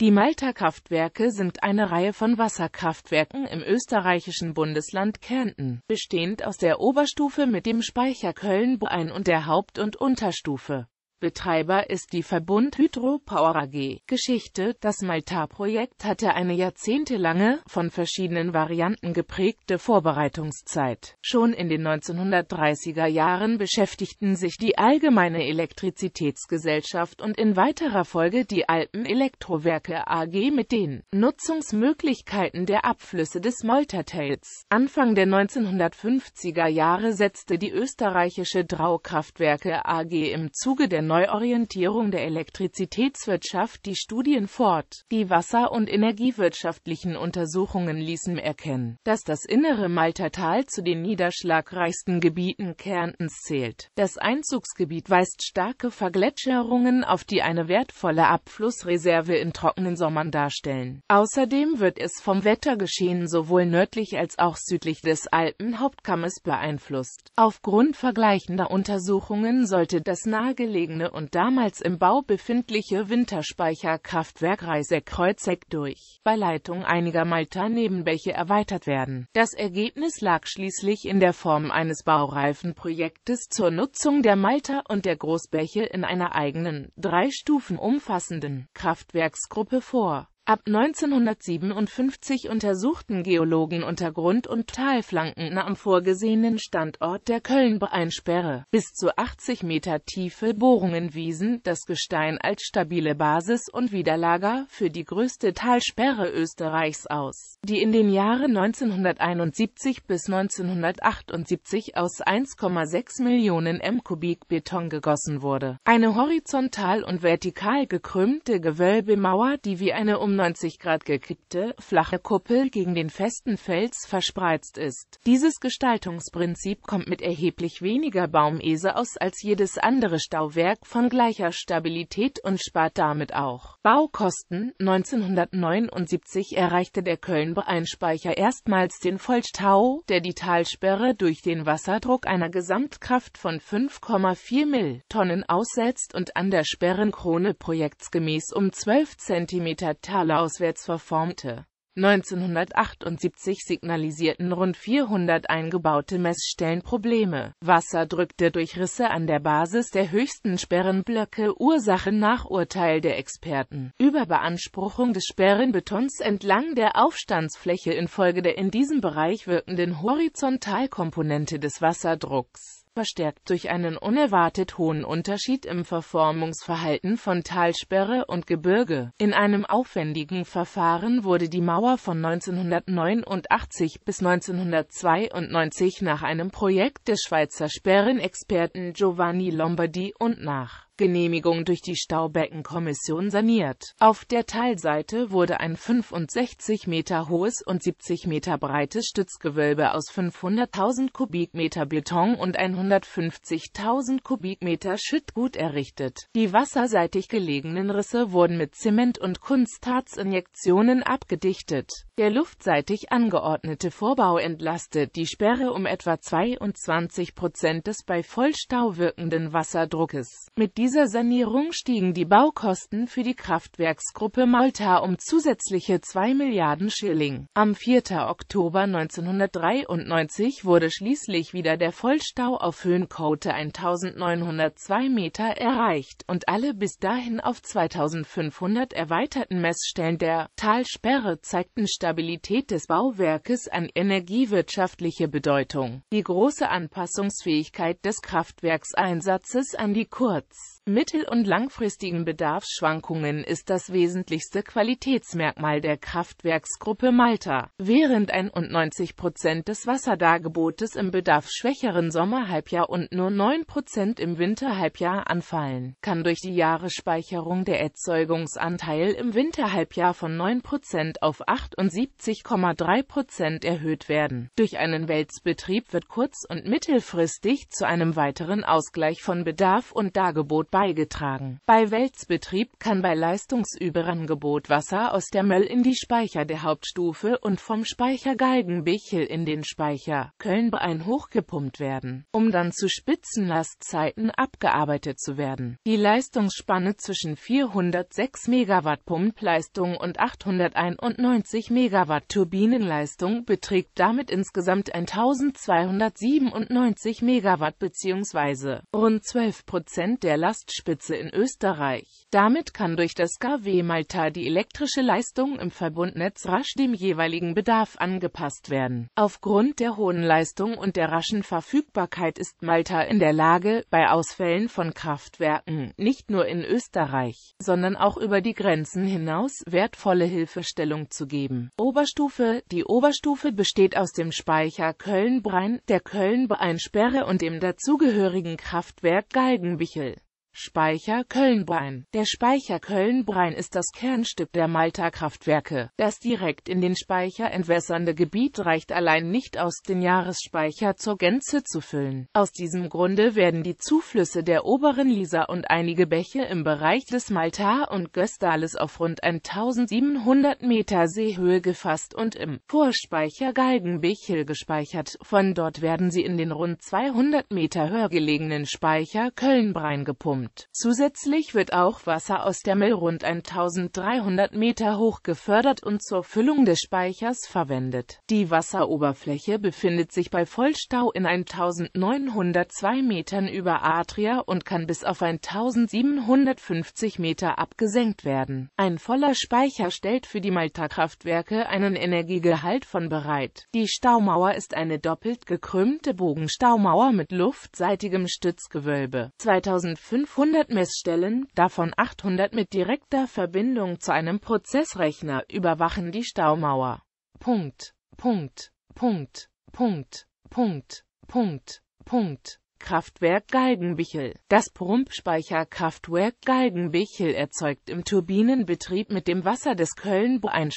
Die malta Kraftwerke sind eine Reihe von Wasserkraftwerken im österreichischen Bundesland Kärnten, bestehend aus der Oberstufe mit dem Speicher Köln-Bonn und der Haupt- und Unterstufe Betreiber ist die Verbund Hydropower AG. Geschichte Das Malta-Projekt hatte eine jahrzehntelange, von verschiedenen Varianten geprägte Vorbereitungszeit. Schon in den 1930er Jahren beschäftigten sich die Allgemeine Elektrizitätsgesellschaft und in weiterer Folge die Alpen Elektrowerke AG mit den Nutzungsmöglichkeiten der Abflüsse des Moltertails. Anfang der 1950er Jahre setzte die österreichische Draukraftwerke AG im Zuge der Neuorientierung der Elektrizitätswirtschaft die Studien fort. Die Wasser- und energiewirtschaftlichen Untersuchungen ließen erkennen, dass das innere Maltertal zu den niederschlagreichsten Gebieten Kärntens zählt. Das Einzugsgebiet weist starke Vergletscherungen auf, die eine wertvolle Abflussreserve in trockenen Sommern darstellen. Außerdem wird es vom Wettergeschehen sowohl nördlich als auch südlich des Alpenhauptkammes beeinflusst. Aufgrund vergleichender Untersuchungen sollte das nahegelegene kleine und damals im Bau befindliche Winterspeicherkraftwerk Reisekreuzeck durch bei Leitung einiger malta Nebenbäche erweitert werden. Das Ergebnis lag schließlich in der Form eines baureifen Projektes zur Nutzung der Malta und der Großbäche in einer eigenen, drei Stufen umfassenden Kraftwerksgruppe vor Ab 1957 untersuchten Geologen Untergrund- und Talflanken am vorgesehenen Standort der Köln-Einsperre. Bis zu 80 Meter tiefe Bohrungen wiesen das Gestein als stabile Basis und Widerlager für die größte Talsperre Österreichs aus, die in den Jahren 1971 bis 1978 aus 1,6 Millionen M Kubik Beton gegossen wurde. Eine horizontal und vertikal gekrümmte Gewölbemauer, die wie eine um 90 Grad gekippte, flache Kuppel gegen den festen Fels verspreizt ist. Dieses Gestaltungsprinzip kommt mit erheblich weniger Baumese aus als jedes andere Stauwerk von gleicher Stabilität und spart damit auch Baukosten. 1979 erreichte der Köln-Einspeicher erstmals den Vollstau, der die Talsperre durch den Wasserdruck einer Gesamtkraft von 5,4 Mill. Tonnen aussetzt und an der Sperrenkrone projektsgemäß um 12 cm Tau Anzahl auswärts verformte. 1978 signalisierten rund 400 eingebaute Messstellen Probleme. Wasser drückte durch Risse an der Basis der höchsten Sperrenblöcke Ursache nach Urteil der Experten. Überbeanspruchung des Sperrenbetons entlang der Aufstandsfläche infolge der in diesem Bereich wirkenden Horizontalkomponente des Wasserdrucks verstärkt durch einen unerwartet hohen Unterschied im Verformungsverhalten von Talsperre und Gebirge. In einem aufwendigen Verfahren wurde die Mauer von 1989 bis 1992 nach einem Projekt des Schweizer Sperrenexperten Giovanni Lombardi und nach Genehmigung durch die Staubeckenkommission saniert. Auf der Teilseite wurde ein 65 Meter hohes und 70 Meter breites Stützgewölbe aus 500.000 Kubikmeter Beton und 150.000 Kubikmeter Schüttgut errichtet. Die wasserseitig gelegenen Risse wurden mit Zement- und Kunstharzinjektionen abgedichtet. Der luftseitig angeordnete Vorbau entlastet die Sperre um etwa 22 Prozent des bei Vollstau wirkenden Wasserdruckes. Mit diesem dieser Sanierung stiegen die Baukosten für die Kraftwerksgruppe Malta um zusätzliche 2 Milliarden Schilling. Am 4. Oktober 1993 wurde schließlich wieder der Vollstau auf Höhenkote 1902 Meter erreicht und alle bis dahin auf 2500 erweiterten Messstellen der Talsperre zeigten Stabilität des Bauwerkes an energiewirtschaftliche Bedeutung. Die große Anpassungsfähigkeit des Kraftwerkseinsatzes an die kurz mittel- und langfristigen Bedarfsschwankungen ist das wesentlichste Qualitätsmerkmal der Kraftwerksgruppe Malta. Während 91 Prozent des Wasserdargebotes im bedarfsschwächeren Sommerhalbjahr und nur 9 Prozent im Winterhalbjahr anfallen, kann durch die Jahresspeicherung der Erzeugungsanteil im Winterhalbjahr von 9 Prozent auf 78,3 Prozent erhöht werden. Durch einen Wälzbetrieb wird kurz- und mittelfristig zu einem weiteren Ausgleich von Bedarf und Dargebot beigetragen. Bei Wälzbetrieb kann bei Leistungsüberangebot Wasser aus der Möll in die Speicher der Hauptstufe und vom Speicher Galgenbichel in den Speicher Kölnbein hochgepumpt werden, um dann zu Spitzenlastzeiten abgearbeitet zu werden. Die Leistungsspanne zwischen 406 Megawatt Pumpleistung und 891 Megawatt Turbinenleistung beträgt damit insgesamt 1297 Megawatt bzw. rund 12 Prozent der Last Ostspitze in Österreich. Damit kann durch das KW-Malter die elektrische Leistung im Verbundnetz rasch dem jeweiligen Bedarf angepasst werden. Aufgrund der hohen Leistung und der raschen Verfügbarkeit ist Malta in der Lage, bei Ausfällen von Kraftwerken nicht nur in Österreich, sondern auch über die Grenzen hinaus wertvolle Hilfestellung zu geben. Oberstufe Die Oberstufe besteht aus dem Speicher Köln-Brein, der Köln-Breinsperre und dem dazugehörigen Kraftwerk Galgenbichel. Speicher Köln-Brein Der Speicher Köln-Brein ist das Kernstück der Malta-Kraftwerke. Das direkt in den Speicher entwässernde Gebiet reicht allein nicht aus, den Jahresspeicher zur Gänze zu füllen. Aus diesem Grunde werden die Zuflüsse der oberen Lisa und einige Bäche im Bereich des Malta und Göstales auf rund 1700 Meter Seehöhe gefasst und im Vorspeicher Galgenbechel gespeichert. Von dort werden sie in den rund 200 Meter höher gelegenen Speicher Köln-Brein gepumpt pumpt. Zusätzlich wird auch Wasser aus der Mill rund 1300 Meter hoch gefördert und zur Füllung des Speichers verwendet. Die Wasseroberfläche befindet sich bei Vollstau in 1902 Metern über Adria und kann bis auf 1750 Meter abgesenkt werden. Ein voller Speicher stellt für die Malta-Kraftwerke einen Energiegehalt von bereit. Die Staumauer ist eine doppelt gekrümmte Bogenstaumauer mit luftseitigem Stützgewölbe. 2005 500 Messstellen, davon 800 mit direkter Verbindung zu einem Prozessrechner, überwachen die Staumauer. Punkt, Punkt, Punkt, Punkt, Punkt, Punkt, Punkt, Kraftwerk Galgenbichel. Das Pumpspeicherkraftwerk Galgenbichel erzeugt im Turbinenbetrieb mit dem Wasser des köln boeing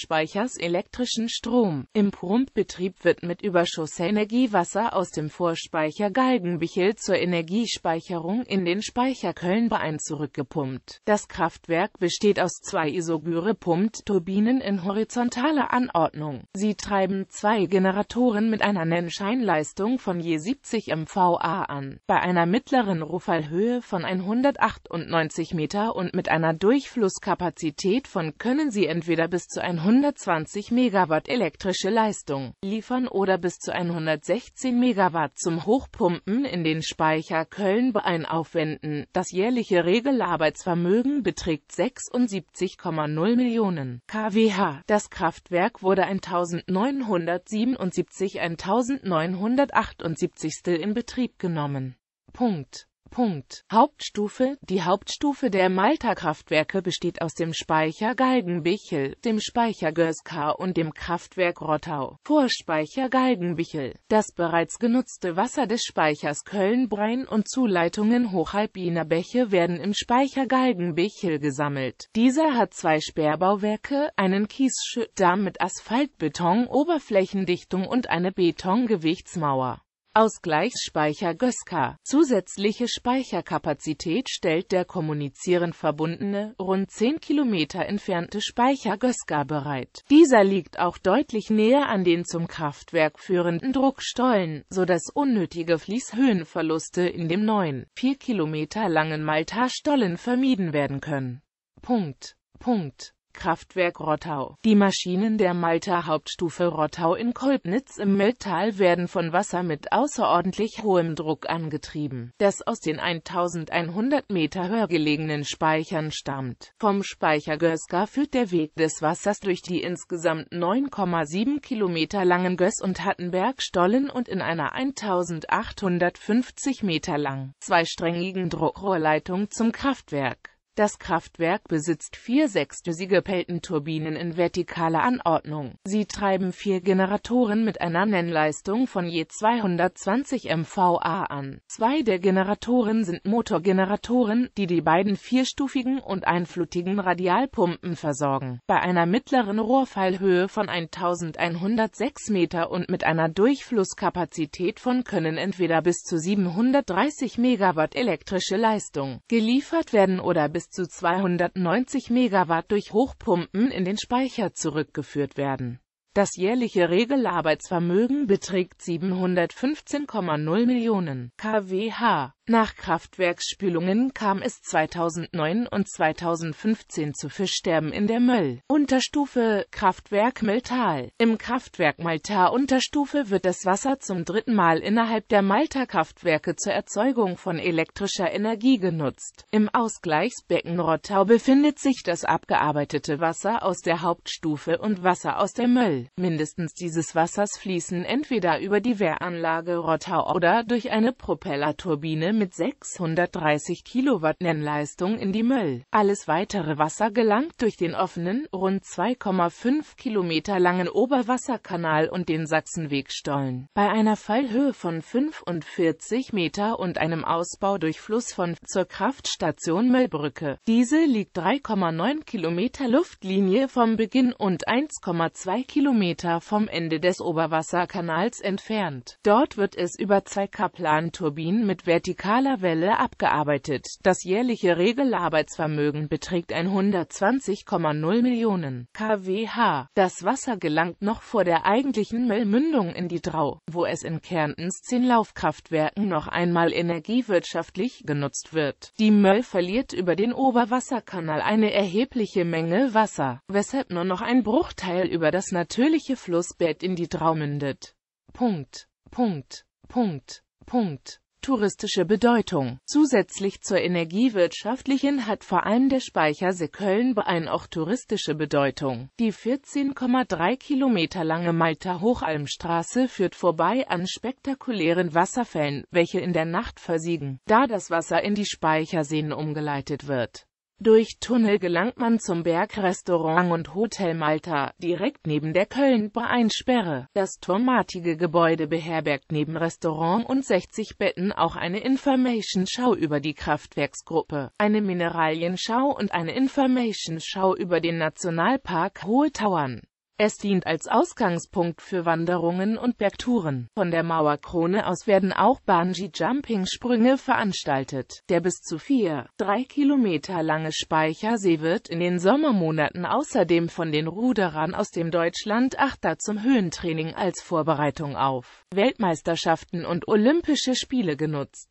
elektrischen Strom. Im Pumpbetrieb wird mit Überschussenergie Wasser aus dem Vorspeicher Galgenbichel zur Energiespeicherung in den Speicher Köln-Boeing zurückgepumpt. Das Kraftwerk besteht aus zwei Isogyre-Pumpturbinen in horizontaler Anordnung. Sie treiben zwei Generatoren mit einer Nennscheinleistung von je 70 MVA an bei einer mittleren Ruffallhöhe von 198 Meter und mit einer Durchflusskapazität von können sie entweder bis zu 120 Megawatt elektrische Leistung liefern oder bis zu 116 Megawatt zum Hochpumpen in den Speicher Köln Bein aufwenden. Das jährliche Regelarbeitsvermögen beträgt 76,0 Millionen kWh. Das Kraftwerk wurde 1977 1978 in Betrieb genommen. Punkt. Punkt. Hauptstufe Die Hauptstufe der Malta-Kraftwerke besteht aus dem Speicher Galgenbichel, dem Speicher Görskar und dem Kraftwerk Rottau. Vorspeicher Galgenbichel. Das bereits genutzte Wasser des Speichers Köln-Brein und Zuleitungen Hochalpiner Bäche werden im Speicher Galgenbichel gesammelt. Dieser hat zwei Sperrbauwerke, einen Kiesschüttdamm mit Asphaltbeton, Oberflächendichtung und eine Betongewichtsmauer. Ausgleichsspeicher Göska. Zusätzliche Speicherkapazität stellt der kommunizierend verbundene, rund 10 Kilometer entfernte Speicher Göska bereit. Dieser liegt auch deutlich näher an den zum Kraftwerk führenden Druckstollen, so dass unnötige Fließhöhenverluste in dem neuen, 4 Kilometer langen Maltarstollen vermieden werden können. Punkt. Punkt. Kraftwerk Rottau. Die Maschinen der Malta Hauptstufe Rottau in Kolbnitz im Mülltal werden von Wasser mit außerordentlich hohem Druck angetrieben, das aus den 1100 Meter höher gelegenen Speichern stammt. Vom Speicher Gösga führt der Weg des Wassers durch die insgesamt 9,7 Kilometer langen Göss- und Hattenbergstollen und in einer 1850 Meter lang, zweisträngigen Druckrohrleitung zum Kraftwerk. Das Kraftwerk besitzt vier sechsdüssige Peltenturbinen in vertikaler Anordnung. Sie treiben vier Generatoren mit einer Nennleistung von je 220 MVA an. Zwei der Generatoren sind Motorgeneratoren, die die beiden vierstufigen und einflutigen Radialpumpen versorgen. Bei einer mittleren Rohrfallhöhe von 1106 Meter und mit einer Durchflusskapazität von können entweder bis zu 730 Megawatt elektrische Leistung geliefert werden oder bis bis zu 290 Megawatt durch Hochpumpen in den Speicher zurückgeführt werden. Das jährliche Regelarbeitsvermögen beträgt 715,0 Millionen kWh. Nach Kraftwerksspülungen kam es 2009 und 2015 zu Fischsterben in der Möll. Unterstufe Kraftwerk Mölltal. Im Kraftwerk Maltar Unterstufe wird das Wasser zum dritten Mal innerhalb der Malta Kraftwerke zur Erzeugung von elektrischer Energie genutzt. Im Ausgleichsbecken Rottau befindet sich das abgearbeitete Wasser aus der Hauptstufe und Wasser aus der Möll. Mindestens dieses Wassers fließen entweder über die Wehranlage Rottau oder durch eine Propellerturbine mit 630 Kilowatt Nennleistung in die Möll. Alles weitere Wasser gelangt durch den offenen, rund 2,5 Kilometer langen Oberwasserkanal und den Sachsenwegstollen. Bei einer Fallhöhe von 45 Meter und einem Ausbau durch Fluss von zur Kraftstation Möllbrücke. Diese liegt 3,9 Kilometer Luftlinie vom Beginn und 1,2 Kilometer vom Ende des Oberwasserkanals entfernt. Dort wird es über zwei Kaplan-Turbinen mit vertikalen vertikaler Welle abgearbeitet. Das jährliche Regelarbeitsvermögen beträgt 120,0 Millionen kWh. Das Wasser gelangt noch vor der eigentlichen Mündung in die Drau, wo es in Kärntens zehn Laufkraftwerken noch einmal energiewirtschaftlich genutzt wird. Die Möll verliert über den Oberwasserkanal eine erhebliche Menge Wasser, weshalb nur noch ein Bruchteil über das natürliche Flussbett in die Drau mündet. Punkt. Punkt. Punkt. Punkt touristische Bedeutung. Zusätzlich zur energiewirtschaftlichen hat vor allem der Speichersee Köln ein auch touristische Bedeutung. Die 14,3 Kilometer lange Malta-Hochalmstraße führt vorbei an spektakulären Wasserfällen, welche in der Nacht versiegen, da das Wasser in die Speicherseen umgeleitet wird. Durch Tunnel gelangt man zum Bergrestaurant und Hotel Malta, direkt neben der köln bahn Das turmartige Gebäude beherbergt neben Restaurant und 60 Betten auch eine Information-Schau über die Kraftwerksgruppe, eine Mineralienschau und eine Information-Schau über den Nationalpark Hohe Tauern. Es dient als Ausgangspunkt für Wanderungen und Bergtouren. Von der Mauerkrone aus werden auch Bungee-Jumping-Sprünge veranstaltet. Der bis zu vier, drei Kilometer lange Speichersee wird in den Sommermonaten außerdem von den Ruderern aus dem Deutschland Achter zum Höhentraining als Vorbereitung auf Weltmeisterschaften und Olympische Spiele genutzt.